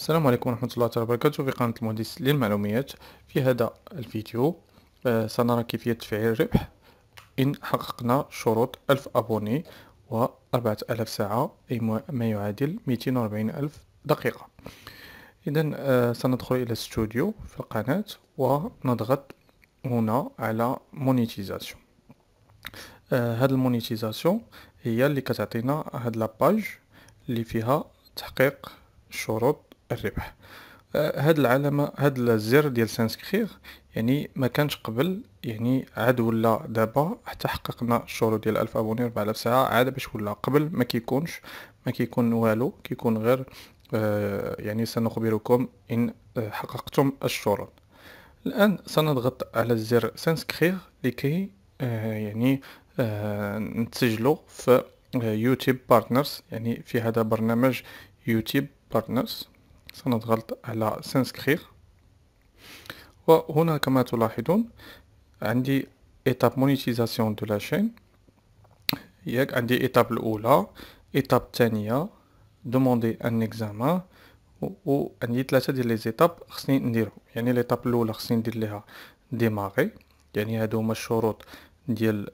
السلام عليكم ورحمة الله تعالى وبركاته في قناة المهندس للمعلومات في هذا الفيديو آه، سنرى كيفية تفعيل الربح إن حققنا شروط ألف أبوني و 4000 ساعة أي ما يعادل 240 ألف دقيقة إذا آه، سندخل إلى استوديو في القناة ونضغط هنا على مونيتيزاسيون آه، هاد المونيتيزاسيون هي اللي كتعطينا هاد لاباج اللي فيها تحقيق شروط الربح آه، هاد العلامه هاد الزر ديال سانسكريغ يعني ما كانش قبل يعني عاد ولا دابا حتى حققنا الشروط ديال الف ابوني الاف ساعه عاد باش ولا قبل ما كيكونش ما كيكون والو كيكون غير آه يعني سنخبركم ان آه، حققتم الشروط الان سنضغط على الزر سانسكريغ لكي آه يعني آه نتسجلو في آه، يوتيوب بارتنرز يعني في هذا برنامج يوتيوب بارتنرز سنضغط على سنسكرير وهنا كما تلاحظون عندي ايتاب مونيتيزاسيون دو لا شين ياك عندي ايتاب الاولى ايتاب الثانيه دوموندي ان اكزامان عندي ثلاثه ديال لي زيتاب خصني نديرهم يعني ليتاب الاولى خصني ندير ليها ديماغي يعني هادو هما الشروط ديال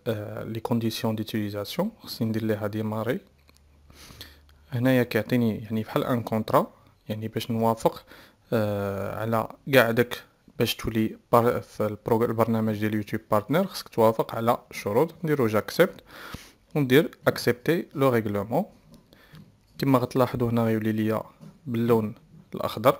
لي كونديسيون ديتيليزاسيون خصني ندير ليها ديماري هنايا كيعطيني يعني بحال ان كونطرا يعني باش نوافق آه على كاع داك باش تولي بار في البرنامج ديال يوتيوب بارتنر خصك توافق على الشروط نديرو جاكسبت وندير اكسبتي لو ريغلومون كما غتلاحظوا هنا غيولي ليا باللون الاخضر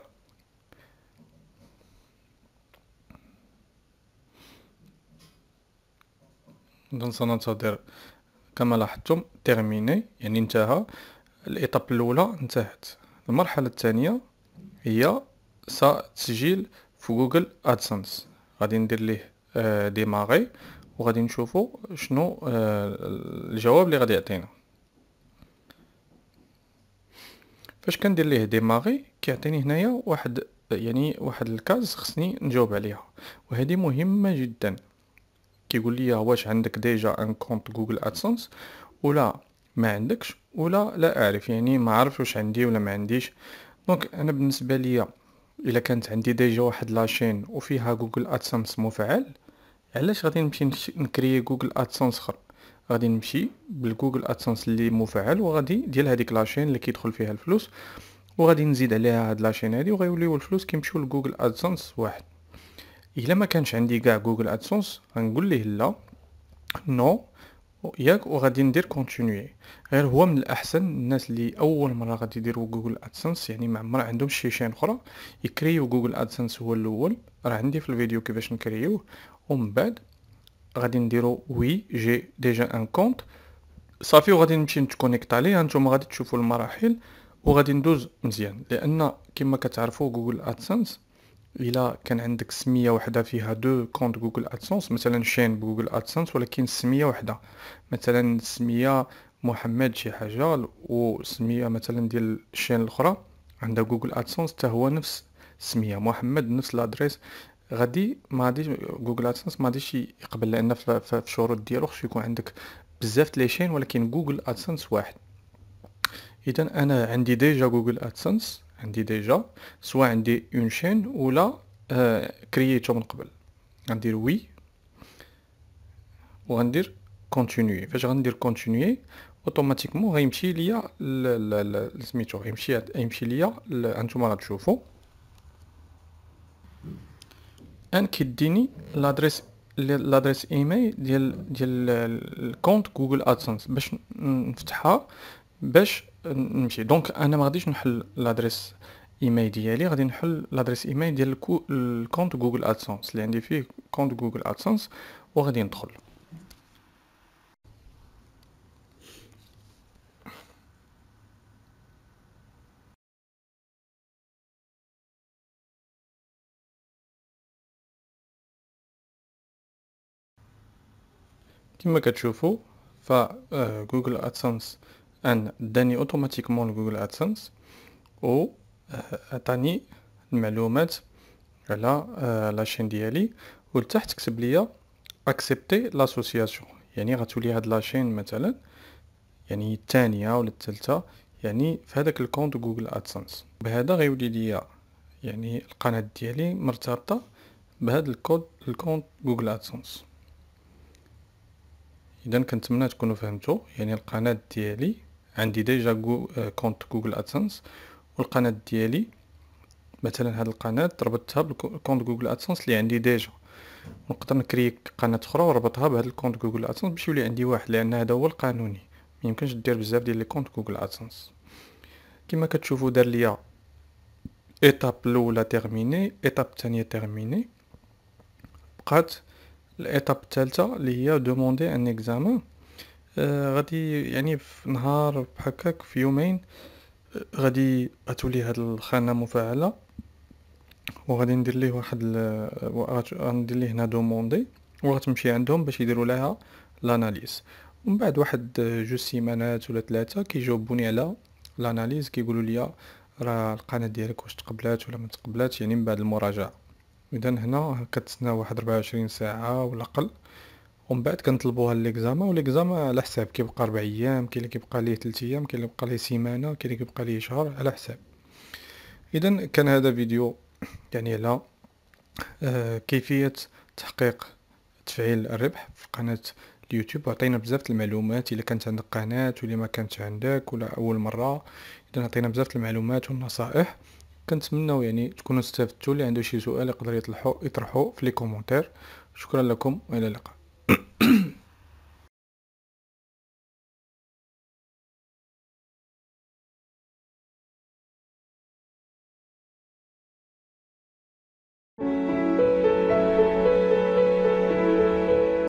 سننتظر كما لاحظتم تيرميني يعني انتهى الايطاب الاولى انتهت المرحله الثانيه هي تسجيل في جوجل ادسنس غادي ندير ليه ديماغي آه، وغادي نشوفو شنو آه، الجواب اللي غادي يعطينا فاش كندير ليه ديماغي كيعطيني هنايا واحد يعني واحد الكاز خصني نجاوب عليها وهذه مهمه جدا كيقول لي واش عندك ديجا ان كونت جوجل ادسنس ولا ما عندكش ولا لا اعرف يعني ما عرفش واش عندي ولا ما عنديش دونك انا بالنسبه ليا الا كانت عندي ديجا واحد لاشين وفيها جوجل ادسنس مفعل علاش غادي نمشي نكري جوجل ادسنس اخر غادي نمشي بالجوجل ادسنس اللي مفعل وغادي ديال هذيك لاشين اللي كيدخل فيها الفلوس وغادي نزيد عليها هاد لاشين هادي وغيوليو الفلوس كيمشيو لجوجل ادسنس واحد الا ما كانش عندي كاع جوجل ادسنس غنقول ليه لا نو no. ياك وغادي ندير كونتينيي غير هو من الاحسن الناس اللي اول مره غادي يديروا جوجل ادسنس يعني ما عمر عندهم شي شين اخرى يكريو جوجل ادسنس هو الاول راه عندي في الفيديو كيفاش نكريوه ومن بعد غادي نديرو وي جي ديجا ان كونت صافي وغادي نمشي نتكونيكت عليه هانتوما غادي تشوفوا المراحل وغادي ندوز مزيان لان كما كتعرفوا جوجل ادسنس الا كان عندك سميه وحده فيها دو كونت جوجل ادسنس مثلا شين بجوجل ادسنس ولكن سميه وحده مثلا سميه محمد شي حاجه وسميه مثلا ديال الشين الاخرى عندها جوجل ادسنس حتى هو نفس سميه محمد نفس الادريس غادي ما غاديش جوجل ادسنس ما غاديش يقبل لان في الشروط ديالو خصو يكون عندك بزاف لي شين ولكن جوجل ادسنس واحد اذا انا عندي ديجا جوجل ادسنس عندي ديجا سواء عندي اون شين ولا آه كرييتو من قبل غندير وي وغندير كونتينيي فاش غندير كونتينيي اوتوماتيكمون غيمشي ليا سميتو غيمشي غيمشي ليا انتما غتشوفو ان كيديني لادريس لادريس ايميل ديال ديال الكونت جوجل ادسنس باش نفتحها باش نمشي دونك انا ما غاديش نحل لادريس ايميل ديالي غادي نحل لادريس ايميل ديال الكونت جوجل ادسنس اللي عندي فيه كونت جوجل ادسنس وغادي ندخل كما كتشوفوا جوجل ادسنس آه، ان داني اوتوماتيكمون لجوجل ادسنس و عطاني آه، المعلومات على آه، لاشين ديالي لتحت كتب ليا اكسبتي لاسوسياسيون يعني غتولي هاد لاشين مثلا يعني الثانيه ولا الثالثه يعني في هذاك الكونت جوجل ادسنس بهذا غيولي ليا يعني القناه ديالي مرتبطه بهذا الكود الكونت جوجل ادسنس اذا كنتمنى تكونوا فهمتوا يعني القناه ديالي عندي ديجا جو آه، كونت جوجل ادسنس والقناه ديالي مثلا هاد القناه ربطتها بالكونت جوجل ادسنس اللي عندي ديجا نقدر نكري قناه اخرى وربطها بهذا الكونت جوجل ادسنس باش يولي عندي واحد لان هذا هو القانوني ميمكنش دير بزاف ديال لي كونت جوجل ادسنس كما كتشوفوا دار ليا ايتاب الاولى تيرميني ايتاب الثانيه تيرميني بقات الايتاب الثالثه اللي هي دوموندي ان اكزامان غادي يعني في نهار بحكاك في يومين غادي اتولي هاد الخانه مفعله وغادي ندير ليه واحد غندير ليه هنا دوموندي وغتمشي عندهم باش يديروا لها لاناليز ومن بعد واحد جوج سيمانات ولا ثلاثه كيجاوبوني على لاناليز كيقولوا لي راه القناه ديالك واش تقبلات ولا ما تقبلاتش يعني من بعد المراجعه اذا هنا كتسنى واحد 24 ساعه ولا اقل ومن بعد كنطلبوها و واليكزاما على حساب كيبقى ربع ايام كاين اللي كيبقى ليه 3 ايام كاين اللي كيبقى ليه سيمانه كاين اللي كيبقى ليه شهر على حساب اذا كان هذا فيديو يعني على آه، كيفيه تحقيق تفعيل الربح في قناه اليوتيوب عطينا بزاف المعلومات الا كانت عندك قناه ولا ما كانت عندك ولا اول مره اذا عطينا بزاف المعلومات والنصائح كنتمناو يعني تكونوا استفدتوا اللي عنده شي سؤال يقدر يطرحه في لي كومونتير شكرا لكم والى اللقاء thank you